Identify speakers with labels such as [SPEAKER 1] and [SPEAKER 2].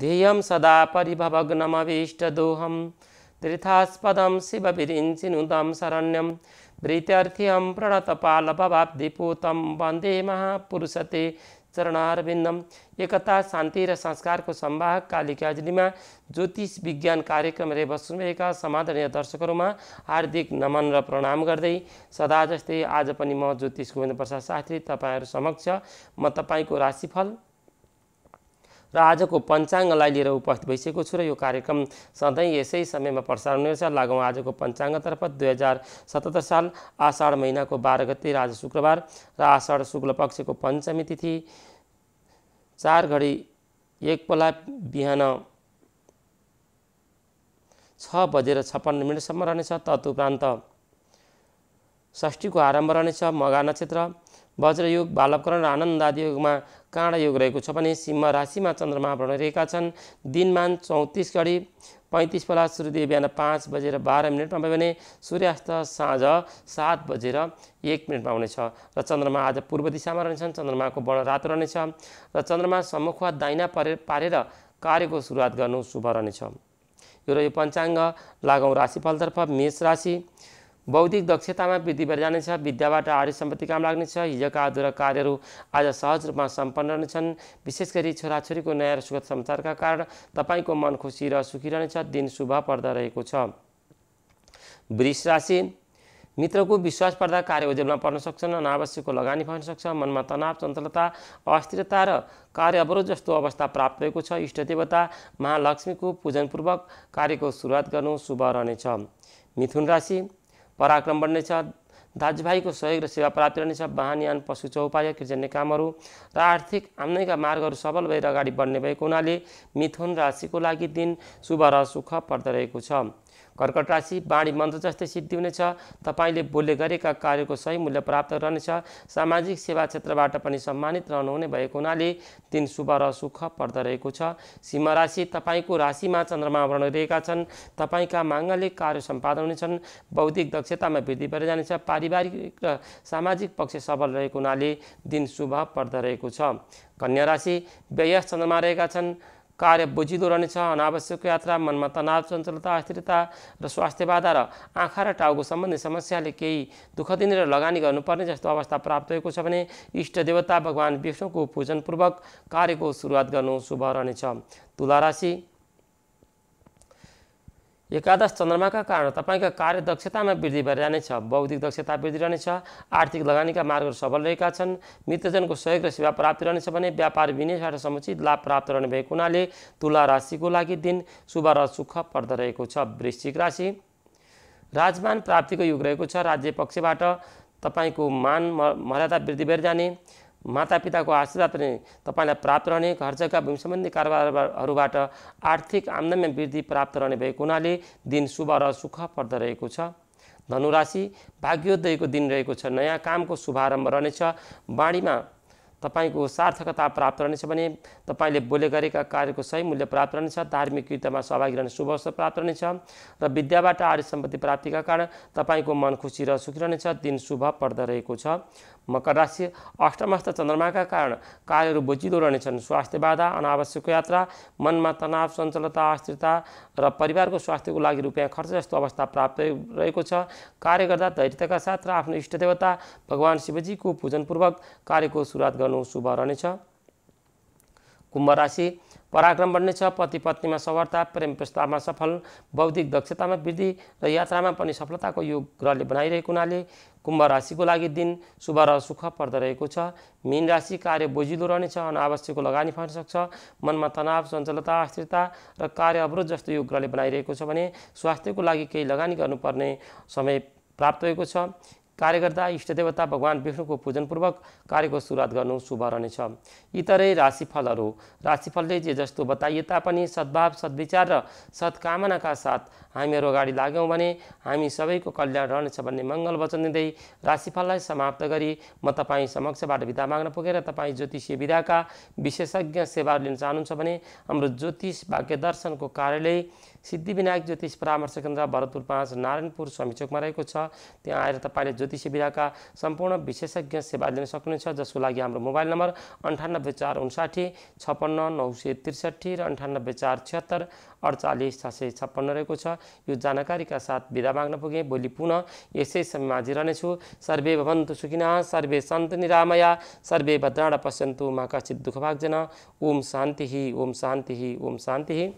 [SPEAKER 1] ध्येयं सदा परिभवग्नमभीष्टदोहं तीर्थास्पदं शिवविरिञ्चिनुदं शरण्यं प्रीत्यर्थ्यं प्रणतपालभवाब्धिपूतं वन्दे महापुरुषते चरणारविन्दम एकता शान्ति र संस्कारको सम्वाहक कालिकाजलीमा ज्योतिष विज्ञान कार्यक्रम रेव सुनेका समादरणीय दर्शकहरूमा हार्दिक नमन र प्रणाम गर्दै सदा जस्तै आज पनि म ज्योतिष गोविन्द प्रसाद शास्त्री तपाईँहरू समक्ष म तपाईँको राशिफल र आजको पञ्चाङ्गलाई लिएर उपस्थित भइसकेको छु र यो कार्यक्रम सधैँ यसै समयमा प्रसारण हुनेछ लागौँ आजको पञ्चाङ्गतर्फ दुई हजार सतहत्तर साल आषाढ महिनाको बाह्र गते आज शुक्रबार र आषाढ शुक्ल पक्षको पञ्चमी तिथि चार घडी एक पला बिहान छ बजेर छप्पन्न मिनटसम्म रहनेछ तदुपरान्त षष्ठीको आरम्भ रहनेछ मगा नक्षत्र वज्रयोग बालवकरण र आनन्द आदि योगमा योग रहेको छ भने सिंह राशिमा चन्द्रमा रहेका छन् दिनमान चौतिस घडी पैँतिस पला सूर्यदेव बिहान पाँच बजेर बाह्र मिनटमा भयो भने सूर्यास्त साँझ सात बजेर एक मिनटमा हुनेछ र चन्द्रमा आज पूर्व दिशामा रहनेछन् चन्द्रमाको वर्ण रातो रहनेछ र चन्द्रमा सम्मुख वा दाहिना परे पारेर कार्यको सुरुवात गर्नु शुभ रहनेछ यो र यो पञ्चाङ्ग लागौँ राशिफलतर्फ मेष राशि बौद्धिक दक्षतामा वृद्धि भएर जानेछ विद्याबाट आर्य सम्पत्ति काम लाग्नेछ हिजोका अधुरा कार्यहरू आज सहज रूपमा सम्पन्न रहनेछन् विशेष गरी छोराछोरीको नयाँ र सुखद संसारका कारण तपाईँको मन खुसी र सुखी रहनेछ दिन शुभ पर्दा रहेको छ वृष राशि मित्रको विश्वास पर्दा कार्य उद्योगमा पर्न सक्छन् अनावश्यकको लगानी पर्न सक्छ मनमा तनाव चञ्चलता अस्थिरता र कार्य अवरोध जस्तो अवस्था प्राप्त भएको छ इष्टदेवता महालक्ष्मीको पूजनपूर्वक कार्यको सुरुवात गर्नु शुभ रहनेछ मिथुन राशि पराक्रम बढ्नेछ दाजुभाइको सहयोग र सेवा प्राप्त रहनेछ वाहनयान पशु चौपाय कृजन्य कामहरू र आर्थिक आम्दानीका मार्गहरू सबल भएर अगाडि बढ्ने भएको हुनाले मिथुन राशिको लागि दिन शुभ र सुख पर्दरहेको छ कर्कट राशि बाणी मन्त्र जस्तै सिद्धि हुनेछ तपाईँले बोले गरेका कार्यको सही मूल्य प्राप्त रहनेछ सामाजिक सेवा क्षेत्रबाट पनि सम्मानित रहनुहुने भएको हुनाले दिन शुभ र सुख रहेको छ सिंह राशि तपाईँको राशिमा चन्द्रमा वर्ण रहेका छन् तपाईँका माङ्गलिक कार्य सम्पादन हुनेछन् बौद्धिक दक्षतामा वृद्धि भएर जानेछ पारिवारिक र सामाजिक पक्ष सबल रहेको हुनाले दिन शुभ रहेको छ कन्या राशि व्यय चन्द्रमा रहेका छन् कार्य बोझिलो रहनेछ अनावश्यक यात्रा मनमा तनाव चञ्चलता अस्थिरता र स्वास्थ्य बाधा र आँखा र टाउको सम्बन्धी समस्याले केही दुःख दिने र लगानी गर्नुपर्ने जस्तो अवस्था प्राप्त भएको छ भने इष्ट देवता भगवान विष्णुको पूजनपूर्वक कार्यको सुरुवात गर्नु शुभ रहनेछ तुला राशि एकादश चन्द्रमाका कारण तपाईँका कार्यदक्षतामा वृद्धि भएर जानेछ बौद्धिक दक्षता वृद्धि रहनेछ आर्थिक लगानीका मार्गहरू सफल रहेका छन् मित्रजनको सहयोग र सेवा प्राप्त रहनेछ भने व्यापार विनियबाट समुचित लाभ प्राप्त रहने भएको हुनाले तुला राशिको लागि दिन शुभ र सुख पर्दो रहेको छ वृश्चिक राशि राजमान प्राप्तिको युग रहेको छ राज्य पक्षबाट तपाईँको मान मर्यादा वृद्धि भएर जाने मातापिताको आशीर्वाद पनि तपाईँलाई प्राप्त रहने घरजग्गा भूमि सम्बन्धी कारोबारहरूबाट आर्थिक आम्दानीमा वृद्धि प्राप्त रहने भएको हुनाले दिन शुभ र सुख पर्दो रहेको छ धनुराशि भाग्योदयको दिन रहेको छ नयाँ कामको शुभारम्भ रहनेछ बाढीमा तपाईँको सार्थकता प्राप्त रहनेछ भने तपाईँले बोले गरेका कार्यको सही मूल्य प्राप्त रहनेछ धार्मिक कृतमा सहभागी रहने शुभ अवसर प्राप्त रहनेछ र विद्याबाट आर्य सम्पत्ति प्राप्तिका कारण तपाईँको मन खुसी र सुखी रहनेछ दिन शुभ पर्दो रहेको छ मकर राशि अष्टमस्थ चन्द्रमाका कारण कार्यहरू बोचिलो रहनेछन् स्वास्थ्य बाधा अनावश्यक यात्रा मनमा तनाव सञ्चलता अस्थिरता र परिवारको स्वास्थ्यको लागि रुपियाँ खर्च जस्तो अवस्था प्राप्त रहेको छ कार्य गर्दा धैर्यताका साथ र आफ्नो इष्टदेवता भगवान् शिवजीको पूजनपूर्वक कार्यको सुरुवात गर्नु धनु शुभ रहनेछ कुम्भ राशि पराक्रम बढ्नेछ पति पत्नीमा सवरता प्रेम प्रस्तावमा सफल बौद्धिक दक्षतामा वृद्धि र यात्रामा पनि सफलताको योग ग्रहले बनाइरहेको हुनाले कुम्भ राशिको लागि दिन शुभ र सुख रहेको छ मीन राशि कार्य बोजिलो रहनेछ अनावश्यकको लगानी फर्न सक्छ मनमा तनाव सञ्चलता अस्थिरता र कार्य अवरोध जस्तो योग ग्रहले बनाइरहेको छ भने स्वास्थ्यको लागि केही लगानी गर्नुपर्ने समय प्राप्त भएको छ कार्यकर्ता इष्टदेवता भगवान् विष्णुको पूजनपूर्वक कार्यको सुरुवात गर्नु शुभ रहनेछ इतरै राशिफलहरू राशिफलले जे जस्तो बताइए तापनि सद्भाव सद्विचार र सद्कामनाका साथ हामीहरू अगाडि लाग्यौँ भने हामी सबैको कल्याण रहनेछ भन्ने मङ्गल वचन दिँदै राशिफललाई समाप्त गरी म तपाईँ समक्षबाट विधा माग्न पुगेर तपाईँ ज्योतिषीय विधाका विशेषज्ञ सेवाहरू लिन चाहनुहुन्छ भने हाम्रो ज्योतिष भाग्य दर्शनको कार्यालय सिद्धिविनायक ज्योतिष परामर्श केन्द्र भरतपुर पाँच नारायणपुर स्वामीचोकमा रहेको छ त्यहाँ आएर तपाईँले ज्योतिष विधाका सम्पूर्ण विशेषज्ञ सेवा लिन सक्नुहुन्छ जसको लागि हाम्रो मोबाइल नम्बर अन्ठानब्बे चार उन्साठी छप्पन्न नौ सय त्रिसठी र अन्ठानब्बे चार छिहत्तर अडचालिस छ सय छप्पन्न रहेको छ यो जानकारीका साथ विदा माग्न पुगे भोलि पुनः यसै समयमा रहनेछु सर्वे भवन्तु सुखिनः सर्वे सन्त निरामया सर्वे भद्राण पश्यन्तु मा कचित दुःखभागजना ओम शान्ति ओम शान्ति ओम शान्ति